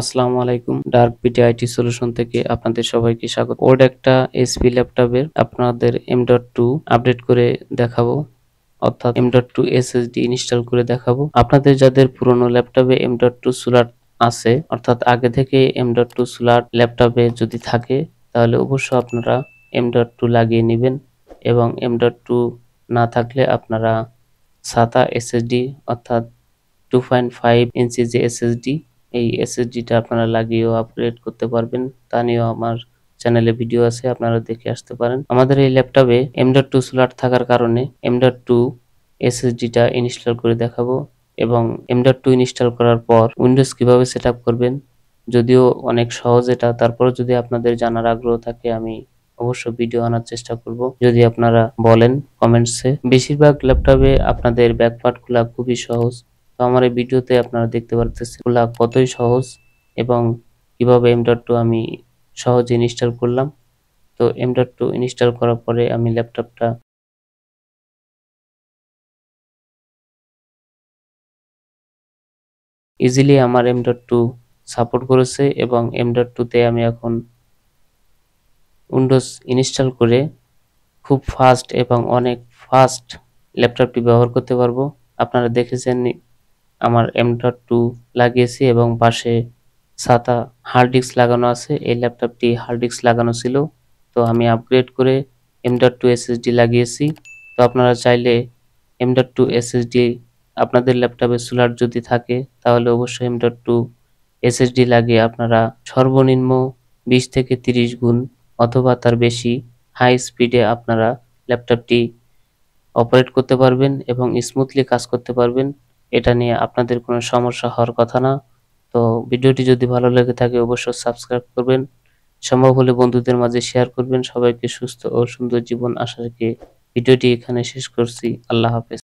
আসসালামু আলাইকুম dark PT IT solution থেকে আপনাদের সবাইকে স্বাগত ওড একটা এসপি ল্যাপটপের আপনাদের এম ডট টু আপডেট করে দেখাবো অর্থাৎ M dot two SSD install করে দেখাবো আপনাদের যাদের পুরনো ল্যাপটপে এম ডট টু সোলার আছে অর্থাৎ আগে থেকে এম ডট টু সোলার ল্যাপটপে যদি থাকে তাহলে অবশ্যই আপনারা এম ডট টু লাগিয়ে নেবেন এবং এম ডট টু না থাকলে আপনারা সাতা এসএসডি অর্থাৎ টু পয়েন্ট ফাইভ ইঞ্চি যে এসএসডি এই এসএসডিটা আপনারা লাগিয়েও আপগ্রেড করতে পারবেন তা নিয়েও আমার চ্যানেলে ভিডিও আছে আপনারা দেখে আসতে পারেন আমাদের এই ল্যাপটপে এম ডট টু স্লট থাকার কারণে এম ডট টু এসএসডিটা ইনস্টল করে দেখাবো এবং এম ডট টু ইনস্টল করার পর উইন্ডোজ কিভাবে সেট করবেন যদিও অনেক সহজ এটা তারপরে যদি আপনাদের জানার আগ্রহ থাকে আমি অবশ্য ভিডিও আনার চেষ্টা করব যদি আপনারা বলেন কমেন্টসে বেশিরভাগ ল্যাপটপে আপনাদের ব্যাকপার্ট খুবই সহজ তো আমার এই ভিডিওতে আপনারা দেখতে পারতেছেন এগুলা কতই সহজ এবং কিভাবে এম টু আমি সহজে ইনস্টল করলাম তো এম টু ইনস্টল করার পরে আমি ল্যাপটপটা ইজিলি আমার এম টু সাপোর্ট করেছে এবং এম ডট টুতে আমি এখন উইন্ডোজ ইনস্টল করে খুব ফাস্ট এবং অনেক ফাস্ট ল্যাপটপটি ব্যবহার করতে পারবো আপনারা দেখেছেন আমার এম ডট টু লাগিয়েছি এবং পাশে সাতা হার্ড ডিস্ক লাগানো আছে এই ল্যাপটপটি হার্ড ডিস্ক লাগানো ছিল তো আমি আপগ্রেড করে এম ডট টু এসএসডি লাগিয়েছি তো আপনারা চাইলে এম ডট টু এসএসডি আপনাদের ল্যাপটপে সোলার যদি থাকে তাহলে অবশ্যই এম ডট টু এসএসডি লাগিয়ে আপনারা সর্বনিম্ন বিশ থেকে তিরিশ গুণ অথবা তার বেশি হাই স্পিডে আপনারা ল্যাপটপটি অপারেট করতে পারবেন এবং স্মুথলি কাজ করতে পারবেন এটা নিয়ে আপনাদের কোনো সমস্যা হওয়ার কথা না তো ভিডিওটি যদি ভালো লেগে থাকে অবশ্যই সাবস্ক্রাইব করবেন সম্ভব হলে বন্ধুদের মাঝে শেয়ার করবেন সবাইকে সুস্থ ও সুন্দর জীবন আশা রেখে ভিডিওটি এখানে শেষ করছি আল্লাহ হাফেজ